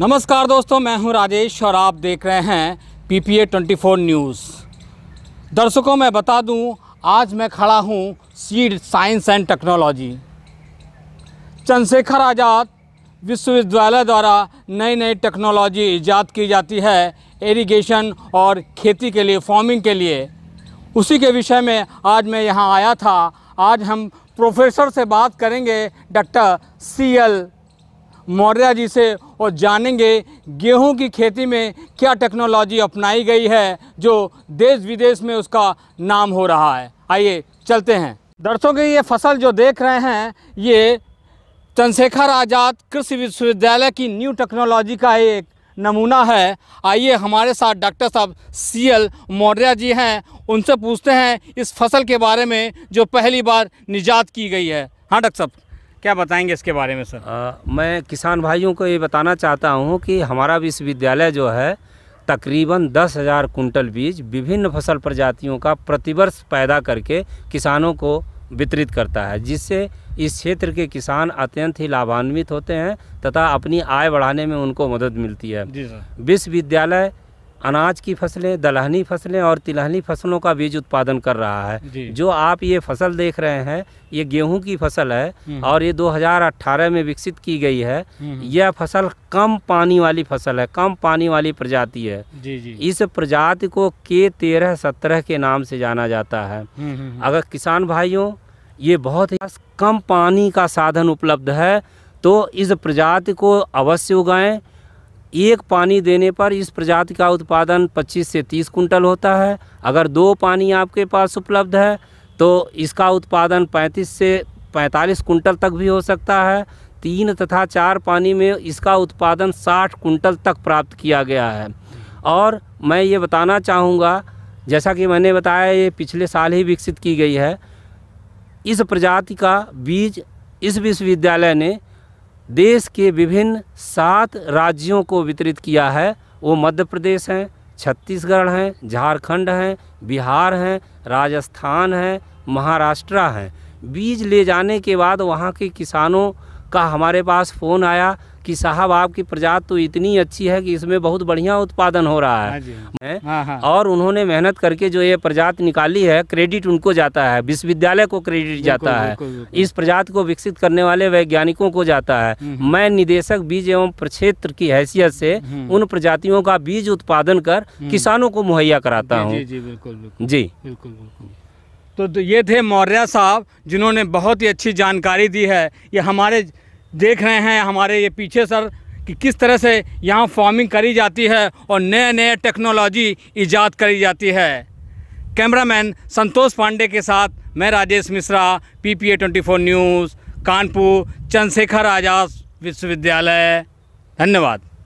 नमस्कार दोस्तों मैं हूं राजेश और आप देख रहे हैं P P A twenty four news दर्शकों मैं बता दूं आज मैं खड़ा हूं seed science and technology Chandrashekhar Azad विश्वविद्यालय द्वारा नई नई टेक्नोलॉजी ईजाद की जाती है इरिगेशन और खेती के लिए फार्मिंग के लिए उसी के विषय में आज मैं यहाँ आया था आज हम प्रोफेसर से बात करेंगे doctor C L Maurya ji से और जानेंगे गेहूं की खेती में क्या टेक्नोलॉजी अपनाई गई है जो देश विदेश में उसका नाम हो रहा है आइए चलते हैं दर्शकों की ये फसल जो देख रहे हैं ये चंद्रशेखर आज़ाद कृषि विश्वविद्यालय की न्यू टेक्नोलॉजी का एक नमूना है आइए हमारे साथ डॉक्टर साहब सी एल मौर्या जी हैं उनसे पूछते हैं इस फसल के बारे में जो पहली बार निजात की गई है हाँ डॉक्टर साहब क्या बताएंगे इसके बारे में सर आ, मैं किसान भाइयों को ये बताना चाहता हूँ कि हमारा विश्वविद्यालय जो है तकरीबन दस हज़ार कुंटल बीज विभिन्न फसल प्रजातियों का प्रतिवर्ष पैदा करके किसानों को वितरित करता है जिससे इस क्षेत्र के किसान अत्यंत ही लाभान्वित होते हैं तथा अपनी आय बढ़ाने में उनको मदद मिलती है विश्वविद्यालय अनाज की फसलें दलहनी फसलें और तिलहनी फसलों का बीज उत्पादन कर रहा है जो आप ये फसल देख रहे हैं ये गेहूं की फसल है हम्म। और ये 2018 में विकसित की गई है हम्म, हम्म। यह फसल कम पानी वाली फसल है कम पानी वाली प्रजाति है जी जी। इस प्रजाति को के तेरह सत्रह के नाम से जाना जाता है अगर किसान भाइयों ये बहुत ही कम पानी का साधन उपलब्ध है तो इस प्रजाति को अवश्य उगाएं एक पानी देने पर इस प्रजाति का उत्पादन 25 से 30 कुंटल होता है अगर दो पानी आपके पास उपलब्ध है तो इसका उत्पादन 35 से 45 कुंटल तक भी हो सकता है तीन तथा चार पानी में इसका उत्पादन 60 कुंटल तक प्राप्त किया गया है और मैं ये बताना चाहूँगा जैसा कि मैंने बताया ये पिछले साल ही विकसित की गई है इस प्रजाति का बीज इस विश्वविद्यालय ने देश के विभिन्न सात राज्यों को वितरित किया है वो मध्य प्रदेश हैं छत्तीसगढ़ हैं झारखंड हैं बिहार हैं राजस्थान हैं महाराष्ट्र हैं बीज ले जाने के बाद वहाँ के किसानों का हमारे पास फ़ोन आया कि साहब आपकी प्रजात तो इतनी अच्छी है कि इसमें बहुत बढ़िया उत्पादन हो रहा है, हाँ हाँ।, हाँ, हाँ। और उन्होंने मेहनत करके जो ये प्रजात निकाली है क्रेडिट उनको जाता है विश्वविद्यालय को क्रेडिट जाता है इस प्रजात को विकसित करने वाले वैज्ञानिकों को जाता है हम्म, हम्म। मैं निदेशक बीज एवं प्रक्षेत्र की हैसियत से हम्म। उन प्रजातियों का बीज उत्पादन कर किसानों को मुहैया कराता हूँ जी बिल्कुल जी बिल्कुल तो, तो, ये थे मौर्य साहब जिन्होंने बहुत ही अच्छी जानकारी दी है ये हमारे देख रहे हैं हमारे ये पीछे सर कि किस तरह से यहाँ फार्मिंग करी जाती है और नए नए टेक्नोलॉजी ईजाद करी जाती है कैमरामैन संतोष पांडे के साथ मैं Rajesh Mishra P P A twenty four news Kanpur Chandrashekhar Azad विश्वविद्यालय धन्यवाद